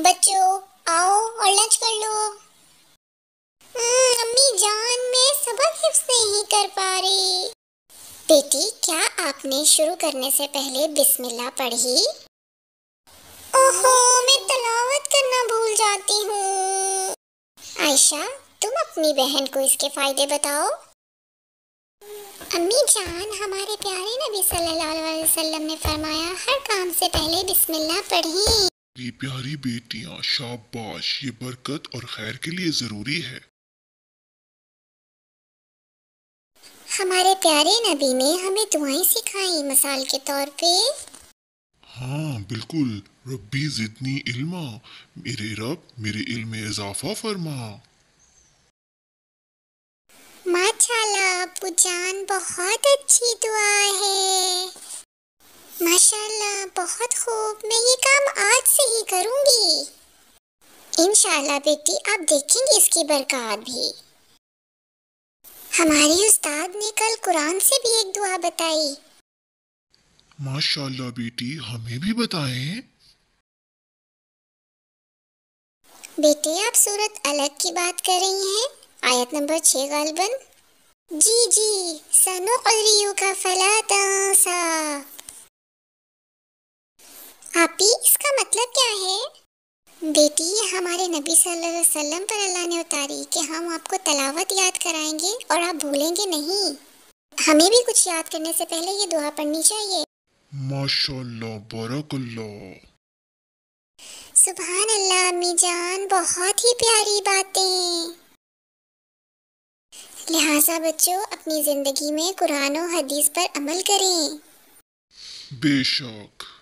बच्चों आओ और लंच कर लो हम्म, अम्मी जान मैं सबक हिफ्स नहीं कर पा रही बेटी क्या आपने शुरू करने से पहले बिस्मिल्लाह पढ़ी ओहो मैं तलावत करना भूल जाती हूँ आयशा तुम अपनी बहन को इसके फायदे बताओ अम्मी जान हमारे प्यारे नबी सल्लल्लाहु अलैहि वसल्लम ने फरमाया हर काम से पहले बिस्मिल्लाह पढ़ी ये प्यारी बेटियां शाबाश ये बरकत और खैर के लिए ज़रूरी है हमारे प्यारे नबी ने हमें दुआएं सिखाई मिसाल के तौर पे हाँ बिल्कुल रब्बी जितनी इल्मा मेरे रब मेरे इल्म में इजाफा फरमा माशाल्लाह अबू जान बहुत अच्छी दुआ है माशाल्लाह बहुत खूब मैं ये काम इंशाल्लाह बेटी आप देखेंगे इसकी बरकत भी हमारे उस्ताद ने कल कुरान से भी एक दुआ बताई माशाल्लाह बेटी हमें भी बताएं बेटे आप सूरत अलग की बात कर रही हैं आयत नंबर छः गालबन जी जी सनु अलरियो का फला आपी इसका मतलब क्या है बेटी ये हमारे नबी सल्लल्लाहु अलैहि वसल्लम पर अल्लाह ने उतारी कि हम आपको तलावत याद कराएंगे और आप भूलेंगे नहीं हमें भी कुछ याद करने से पहले ये दुआ पढ़नी चाहिए सुबहान अल्लाह अम्मी जान बहुत ही प्यारी बातें लिहाजा बच्चों अपनी ज़िंदगी में कुरान और हदीस पर अमल करें बेशक